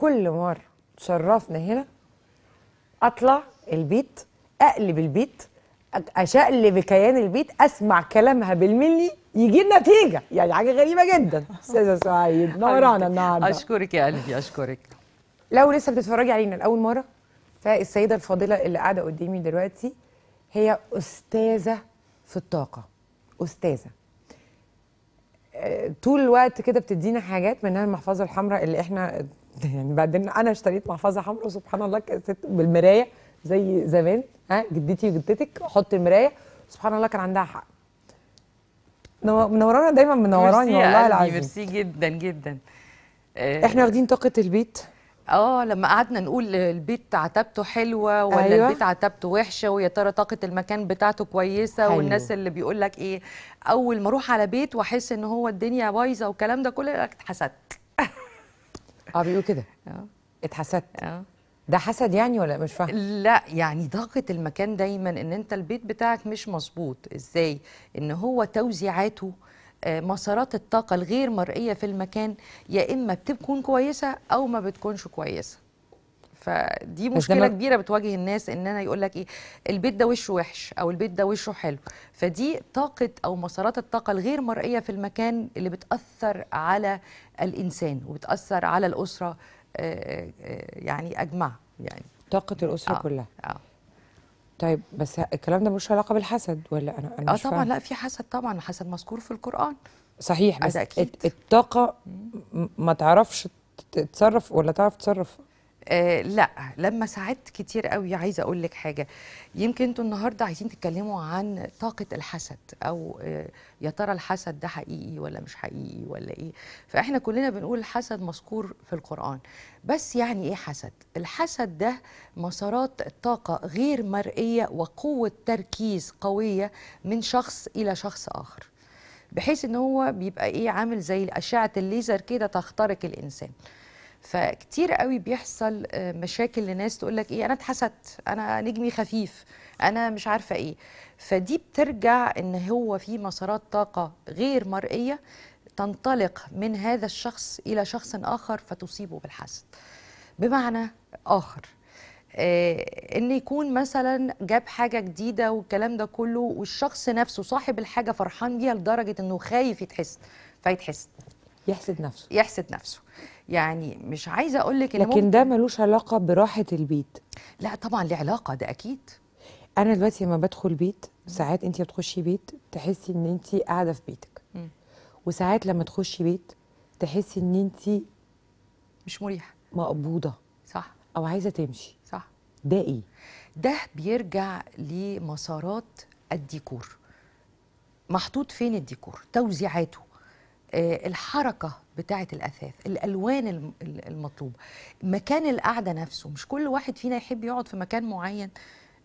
كل مره تشرفنا هنا اطلع البيت اقلب البيت اشقلب كيان البيت اسمع كلامها بالملي يجي نتيجة يعني حاجه غريبه جدا استاذه سعيد نورانا النهارده اشكرك يا قلبي اشكرك لو لسه بتتفرجي علينا لاول مره فالسيده الفاضله اللي قاعده قدامي دلوقتي هي استاذه في الطاقه استاذه طول الوقت كده بتدينا حاجات منها المحفظه الحمراء اللي احنا يعني بعدين انا اشتريت محفظه حمراء سبحان الله كانت بالمرايه زي زمان ها جدتي وجدتك حط المرايه سبحان الله كان عندها حق منورانا دايما منوراني والله العظيم ميرسي جدا جدا آه، احنا واخدين طاقه البيت اه لما قعدنا نقول البيت عتبته حلوه ولا أيوة. البيت عتبته وحشه ويا ترى طاقه المكان بتاعته كويسه حلو. والناس اللي بيقول لك ايه اول ما اروح على بيت واحس ان هو الدنيا بايظه والكلام ده كله اتحسدت اه بيقولوا كده اه اتحسدت اه ده حسد يعني ولا مش فاهم لا يعني طاقه المكان دايما ان انت البيت بتاعك مش مظبوط ازاي ان هو توزيعاته آه، مسارات الطاقه الغير مرئيه في المكان يا اما بتكون كويسه او ما بتكونش كويسه فدي مشكله كبيره بتواجه الناس ان انا يقول لك ايه البيت ده وشه وحش او البيت ده وشه حلو فدي طاقه او مسارات الطاقه الغير مرئيه في المكان اللي بتاثر على الانسان وبتاثر على الاسره آه، آه، يعني اجمع يعني طاقه الاسره آه. كلها آه. طيب بس الكلام ده ملوش علاقه بالحسد ولا انا, أنا اه طبعا فهم. لا في حسد طبعا الحسد مذكور في القران صحيح بس أكيد. الطاقه ما تعرفش تتصرف ولا تعرف تتصرف آه لا لما ساعات كتير قوي عايزه اقول لك حاجه يمكن انتوا النهارده عايزين تتكلموا عن طاقه الحسد او آه يا ترى الحسد ده حقيقي ولا مش حقيقي ولا ايه فاحنا كلنا بنقول الحسد مذكور في القران بس يعني ايه حسد الحسد ده مسارات طاقه غير مرئيه وقوه تركيز قويه من شخص الى شخص اخر بحيث ان هو بيبقى ايه عامل زي اشعه الليزر كده تخترق الانسان فكتير قوي بيحصل آه، مشاكل لناس تقول لك ايه انا اتحسدت انا نجمي خفيف انا مش عارفه ايه فدي بترجع ان هو في مسارات طاقه غير مرئيه تنطلق من هذا الشخص الى شخص اخر فتصيبه بالحسد بمعنى اخر آه ان يكون مثلا جاب حاجه جديده والكلام ده كله والشخص نفسه صاحب الحاجه فرحان بيها لدرجه انه خايف يتحسد فيتحسد يحسد نفسه يحسد نفسه يعني مش عايزه اقول لك لكن ده ملوش علاقه براحه البيت لا طبعا ليه علاقه ده اكيد انا دلوقتي لما بدخل بيت ساعات انت بتخشي بيت تحسي ان انت قاعده في بيتك وساعات لما تخشي بيت تحسي ان انت مش مريحه مقبوضه صح او عايزه تمشي صح ده ايه ده بيرجع لمسارات الديكور محطوط فين الديكور توزيعاته آه، الحركه بتاعة الأثاث الألوان المطلوبة مكان القعدة نفسه مش كل واحد فينا يحب يقعد في مكان معين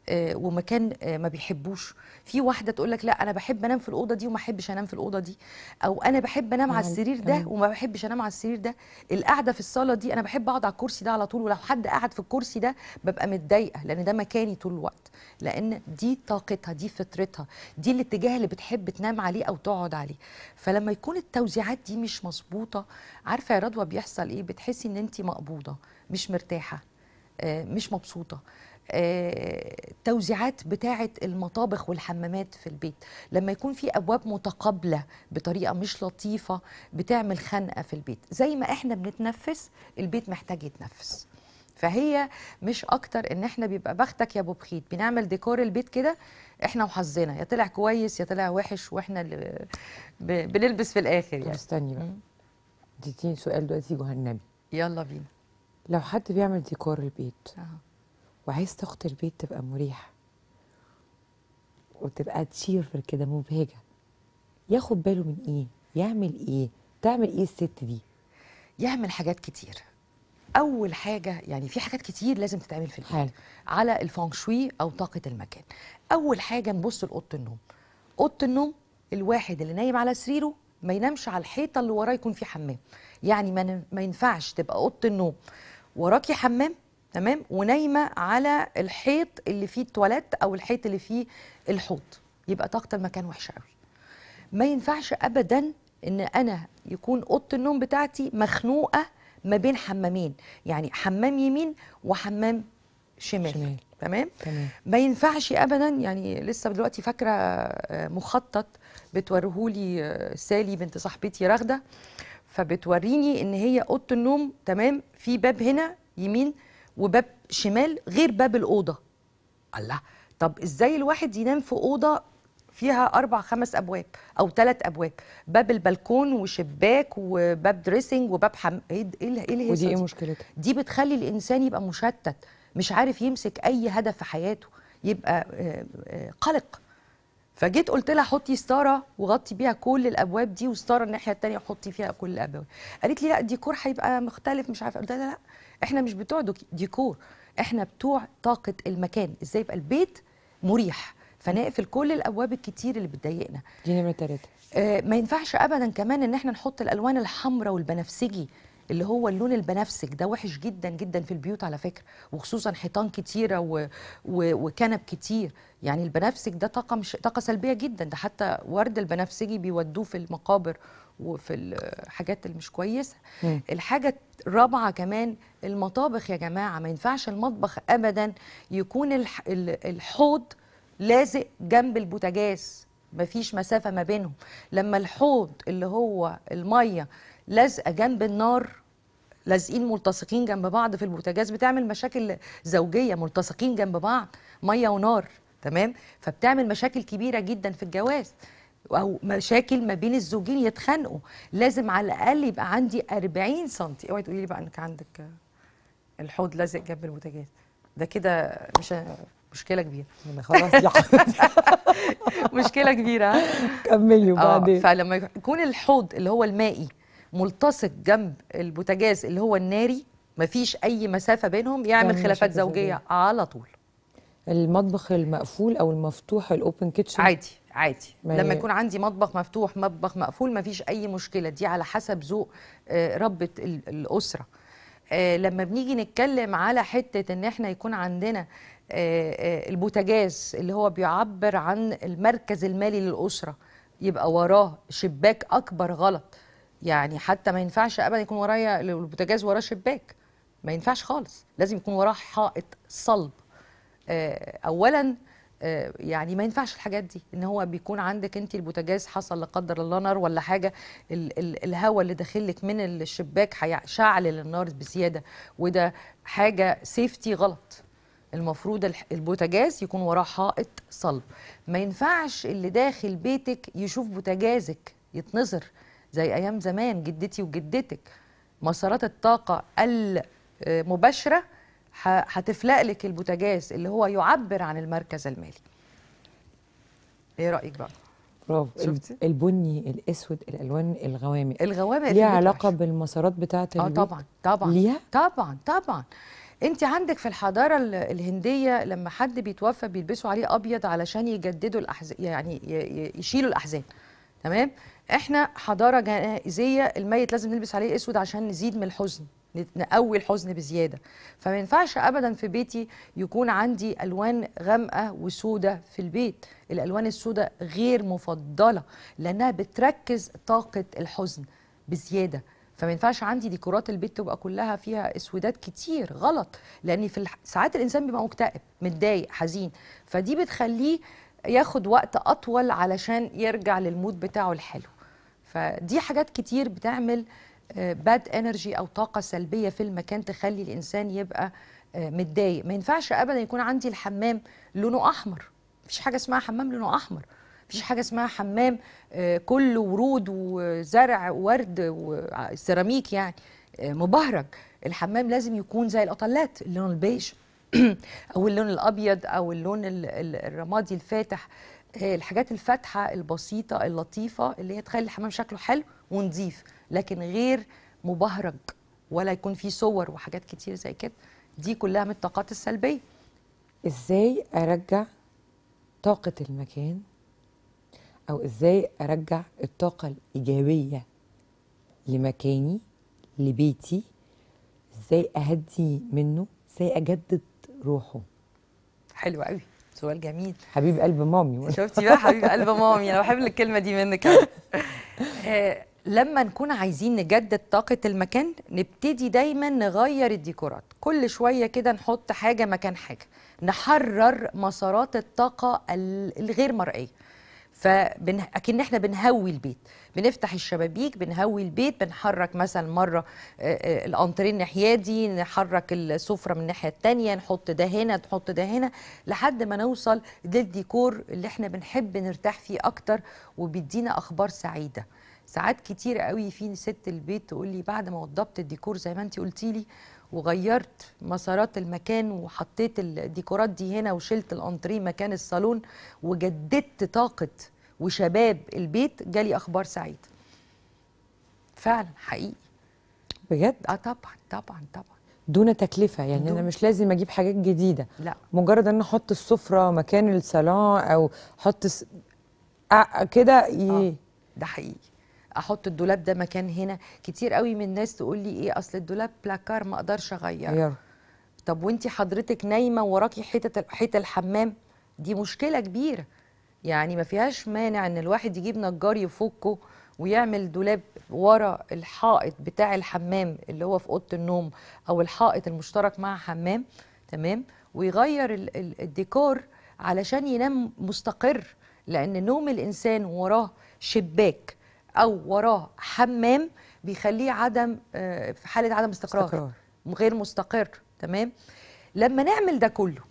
آه، ومكان آه، ما بيحبوش في واحده تقول لك لا انا بحب انام في الاوضه دي وما احبش انام في الاوضه دي او انا بحب انام على السرير ده وما بحبش انام على السرير ده القعده في الصاله دي انا بحب اقعد على الكرسي ده على طول ولو حد قعد في الكرسي ده ببقى متضايقه لان ده مكاني طول الوقت لان دي طاقتها دي فطرتها دي الاتجاه اللي بتحب تنام عليه او تقعد عليه فلما يكون التوزيعات دي مش مظبوطه عارفه يا رضوى بيحصل ايه بتحسي ان انت مقبوضه مش مرتاحه آه، مش مبسوطه آه، توزيعات بتاعة المطابخ والحمامات في البيت لما يكون في أبواب متقابلة بطريقة مش لطيفة بتعمل خنقة في البيت زي ما إحنا بنتنفس البيت محتاج يتنفس فهي مش اكتر ان احنا بيبقى بختك يا ابو بخيت بنعمل ديكور البيت كده احنا وحظنا يا طلع كويس يا طلع وحش واحنا اللي بنلبس في الاخر يعني استني بقى اديتيني سؤال دلوقتي جهنمي يلا بينا لو حد بيعمل ديكور البيت آه. وعايز تخت البيت تبقى مريحه وتبقى تشير كده مبهجه ياخد باله من ايه يعمل ايه تعمل ايه الست دي يعمل حاجات كتير اول حاجه يعني في حاجات كتير لازم تتعمل في البيت حل. على الفانشوي او طاقه المكان اول حاجه نبص لاوضه النوم اوضه النوم الواحد اللي نايم على سريره ما ينامش على الحيطه اللي وراه يكون في حمام يعني ما ينفعش تبقى اوضه النوم وراكي حمام تمام ونايمه على الحيط اللي فيه التواليت او الحيط اللي فيه الحوض يبقى طاقه المكان وحشه قوي ما ينفعش ابدا ان انا يكون اوضه النوم بتاعتي مخنوقه ما بين حمامين يعني حمام يمين وحمام شمال, شمال. تمام تمام ما ينفعش ابدا يعني لسه دلوقتي فاكره آه، مخطط لي آه، سالي بنت صاحبتي رغده فبتوريني ان هي اوضه النوم تمام في باب هنا يمين وباب شمال غير باب الاوضه الله طب ازاي الواحد ينام في اوضه فيها اربع خمس ابواب او ثلاث ابواب باب البلكون وشباك وباب دريسنج وباب حم... ايه ايه ايه ودي ايه مشكلتها دي بتخلي الانسان يبقى مشتت مش عارف يمسك اي هدف في حياته يبقى آه، آه، قلق فجيت قلت لها حطي ستاره وغطي بيها كل الابواب دي وستاره الناحيه الثانيه حطي فيها كل الابواب قالت لي لا الديكور هيبقى مختلف مش عارفه قلت لها لا احنا مش بتوع ديكور احنا بتوع طاقه المكان ازاي يبقى البيت مريح فنقفل كل الابواب الكتير اللي بتضايقنا دي نمره ثلاثه آه، ما ينفعش ابدا كمان ان احنا نحط الالوان الحمراء والبنفسجي اللي هو اللون البنفسج ده وحش جدا جدا في البيوت على فكره وخصوصا حيطان كتيره و... و... وكنب كتير يعني البنفسج ده طاقه مش طاقه سلبيه جدا ده حتى ورد البنفسجي بيودوه في المقابر وفي الحاجات اللي مش كويسه الحاجه الرابعه كمان المطابخ يا جماعه ما ينفعش المطبخ ابدا يكون الحوض لازق جنب البوتاجاز مفيش مسافه ما بينهم لما الحوض اللي هو الميه لازقه جنب النار لازقين ملتصقين جنب بعض في البوتاجاز بتعمل مشاكل زوجيه ملتصقين جنب بعض ميه ونار تمام فبتعمل مشاكل كبيره جدا في الجواز او مشاكل ما بين الزوجين يتخانقوا لازم على الاقل يبقى عندي 40 سم اوعي تقولي لي بقى انك عندك الحوض لازق جنب البوتاجاز ده كده مش مشكله كبيره يعني خلاص يا مشكله كبيره كملي آه، وبعدين فلما يكون الحوض اللي هو المائي ملتصق جنب البوتاجاز اللي هو الناري مفيش اي مسافه بينهم يعمل خلافات زوجيه على طول المطبخ المقفول او المفتوح الاوبن كيتشن عادي عادي لما يكون عندي مطبخ مفتوح مطبخ مقفول ما فيش اي مشكله دي على حسب ذوق آه، ربه الاسره آه، لما بنيجي نتكلم على حته ان احنا يكون عندنا آه، البوتاجاز اللي هو بيعبر عن المركز المالي للاسره يبقى وراه شباك اكبر غلط يعني حتى ما ينفعش ابدا يكون ورايا البوتاجاز وراه شباك ما ينفعش خالص لازم يكون وراه حائط صلب آه، اولا آه، يعني ما ينفعش الحاجات دي ان هو بيكون عندك انت البوتاجاز حصل لا قدر الله نار ولا حاجه الهواء اللي داخل لك من الشباك هيشعل النار بزياده وده حاجه سيفتي غلط المفروض البوتاجاز يكون وراه حائط صلب ما ينفعش اللي داخل بيتك يشوف بوتاجازك يتنظر زي ايام زمان جدتي وجدتك مسارات الطاقه المباشره هتفلق لك البوتاجاز اللي هو يعبر عن المركز المالي ايه رايك بقى برافو البني الاسود الالوان الغوامق الغوامق ليها علاقه بالمسارات بتاعه اه طبعا طبعا ليها طبعا طبعا انت عندك في الحضاره الهنديه لما حد بيتوفى بيلبسوا عليه ابيض علشان يجددوا الاحزان يعني يشيلوا الاحزان تمام احنا حضاره جنائزيه الميت لازم نلبس عليه اسود عشان نزيد من الحزن نقوي الحزن بزياده فما ينفعش ابدا في بيتي يكون عندي الوان غامقه وسودة في البيت الالوان السوداء غير مفضله لانها بتركز طاقه الحزن بزياده فما ينفعش عندي ديكورات البيت تبقى كلها فيها اسودات كتير غلط لان في الح... ساعات الانسان بيبقى مكتئب متضايق حزين فدي بتخليه ياخد وقت اطول علشان يرجع للمود بتاعه الحلو فدي حاجات كتير بتعمل باد آه، انرجي او طاقه سلبيه في المكان تخلي الانسان يبقى آه، متضايق ما ينفعش ابدا يكون عندي الحمام لونه احمر مفيش حاجه اسمها حمام لونه احمر مفيش حاجه اسمها حمام آه، كله ورود وزرع وورد وسيراميك يعني مبهرج الحمام لازم يكون زي الاطلات اللون البيج او اللون الابيض او اللون الرمادي الفاتح الحاجات الفاتحه البسيطه اللطيفه اللي هي تخلي الحمام شكله حلو ونظيف لكن غير مبهرج ولا يكون في صور وحاجات كتير زي كده دي كلها من الطاقات السلبيه ازاي ارجع طاقه المكان او ازاي ارجع الطاقه الايجابيه لمكاني لبيتي ازاي اهدي منه ازاي اجدد روحه حلو قوي سؤال جميل حبيب قلب مامي شفتي بقى حبيب قلب مامي انا بحب الكلمه دي منك لما نكون عايزين نجدد طاقة المكان نبتدي دايما نغير الديكورات كل شوية كده نحط حاجة مكان حاجة نحرر مسارات الطاقة الغير مرئية فاكن احنا بنهوي البيت بنفتح الشبابيك بنهوي البيت بنحرك مثلا مره الانتريه الناحيه دي نحرك السفره من الناحيه التانية نحط ده هنا نحط ده هنا لحد ما نوصل للديكور اللي احنا بنحب نرتاح فيه اكتر وبيدينا اخبار سعيده ساعات كتير قوي في ست البيت تقول لي بعد ما وضبت الديكور زي ما انت قلتي لي وغيرت مسارات المكان وحطيت الديكورات دي هنا وشلت الانتريه مكان الصالون وجددت طاقه وشباب البيت جالي اخبار سعيده فعلا حقيقي بجد اه طبعا طبعا طبعا دون تكلفه يعني دون. انا مش لازم اجيب حاجات جديده لا مجرد ان احط السفره مكان الصالون او احط س... أ... كده آه، ي... آه. ده حقيقي احط الدولاب ده مكان هنا كتير قوي من الناس تقول لي ايه اصل الدولاب بلاكار ما اقدرش اغيره طب وانت حضرتك نايمه وراكي حته حته الحمام دي مشكله كبيره يعني ما فيهاش مانع ان الواحد يجيب نجار يفكه ويعمل دولاب ورا الحائط بتاع الحمام اللي هو في اوضه النوم او الحائط المشترك مع حمام تمام ويغير الديكور علشان ينام مستقر لان نوم الانسان وراه شباك او وراه حمام بيخليه عدم آه، في حاله عدم استقرار, استقرار. غير مستقر تمام لما نعمل ده كله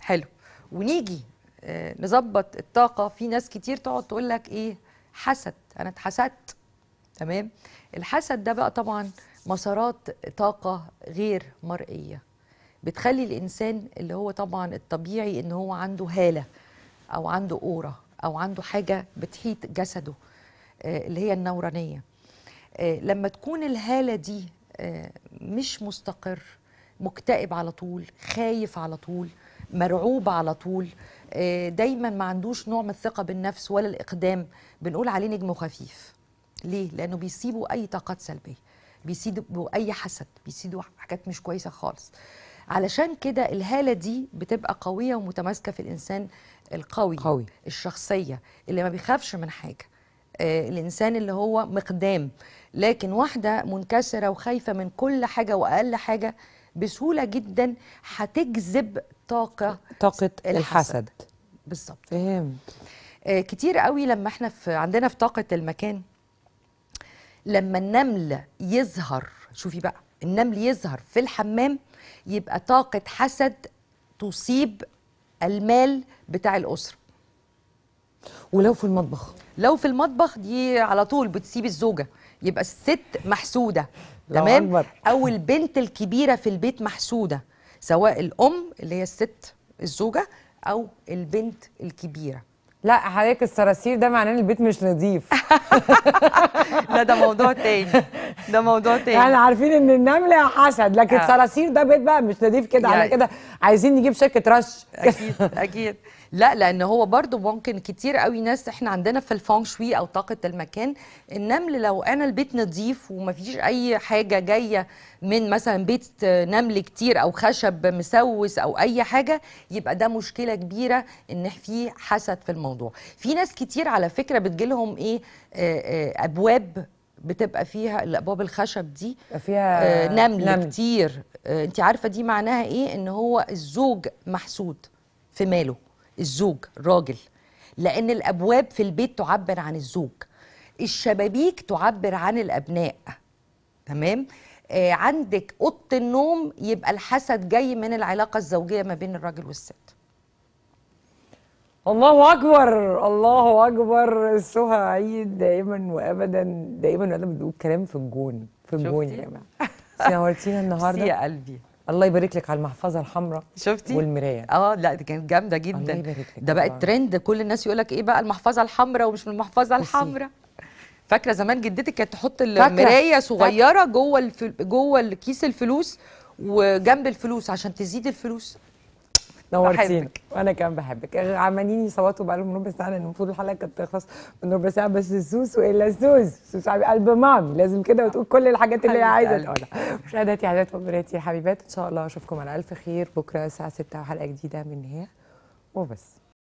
حلو ونيجي آه، نظبط الطاقه في ناس كتير تقعد تقول لك ايه حسد انا اتحسدت تمام الحسد ده بقى طبعا مسارات طاقه غير مرئيه بتخلي الانسان اللي هو طبعا الطبيعي ان هو عنده هاله او عنده اورا او عنده حاجه بتحيط جسده آه، اللي هي النورانيه آه، لما تكون الهاله دي آه، مش مستقر مكتئب على طول خايف على طول مرعوب على طول دايما ما عندوش نوع من الثقه بالنفس ولا الاقدام بنقول عليه نجم خفيف ليه لانه بيسيبوا اي طاقات سلبيه بيسيبوا اي حسد بيسيبوا حاجات مش كويسه خالص علشان كده الهاله دي بتبقى قويه ومتماسكه في الانسان القوي قوي. الشخصيه اللي ما بيخافش من حاجه آه، الانسان اللي هو مقدام لكن واحده منكسره وخايفه من كل حاجه واقل حاجه بسهوله جدا هتجذب طاقه طاقه الحسد, الحسد. بالظبط فهمت آه، كتير قوي لما احنا في عندنا في طاقه المكان لما النمل يظهر شوفي بقى النمل يظهر في الحمام يبقى طاقه حسد تصيب المال بتاع الاسره ولو في المطبخ لو في المطبخ دي على طول بتسيب الزوجه يبقى الست محسوده تمام أكبر. او البنت الكبيره في البيت محسوده سواء الام اللي هي الست الزوجه او البنت الكبيره لا حضرتك الصراصير ده معناه ان البيت مش نظيف لا ده موضوع تاني ده موضوع تاني يعني عارفين ان النمله حسد لكن الصراصير آه. ده بيت بقى مش نظيف كده على يعني كده عايزين نجيب شركه رش اكيد اكيد لا لان هو برضو ممكن كتير قوي ناس احنا عندنا في الفونغ شوي او طاقه المكان النمل لو انا البيت نظيف ومفيش اي حاجه جايه من مثلا بيت نمل كتير او خشب مسوس او اي حاجه يبقى ده مشكله كبيره ان في حسد في الموضوع في ناس كتير على فكره بتجيلهم ايه آه، آه، ابواب بتبقى فيها الابواب الخشب دي فيها آه نمل, نمل كتير آه انت عارفه دي معناها ايه ان هو الزوج محسود في ماله الزوج راجل لأن الأبواب في البيت تعبر عن الزوج الشبابيك تعبر عن الأبناء تمام آه عندك أوضة النوم يبقى الحسد جاي من العلاقة الزوجية ما بين الراجل والست الله اكبر الله اكبر سهى عيد دائما وابدا دائما وانا بتقول كلام في الجون في الجون يا جماعه نورتينا النهارده يا قلبي الله يبارك لك على المحفظه الحمراء شفتي والمرايه اه لا دي كانت جامده جدا الله يبارك لك ده بقى الترند كل الناس يقول لك ايه بقى المحفظه الحمراء ومش من المحفظه الحمراء فاكره زمان جدتك كانت تحط المرايه صغيره جوه الفل... جوه الكيس الفلوس وجنب الفلوس عشان تزيد الفلوس نورتينا وانا كمان بحبك عمالين يصوتوا بقى لهم ربع ساعه المفروض الحلقه كانت تخلص من ربع ساعه بس السوس والا السوس سوس قلب مامي لازم كده وتقول كل الحاجات اللي هي عايزه تقولها مشاهداتي عادات وبناتي حبيبات ان شاء الله اشوفكم على الف خير بكره الساعه 6 وحلقه جديده من هي وبس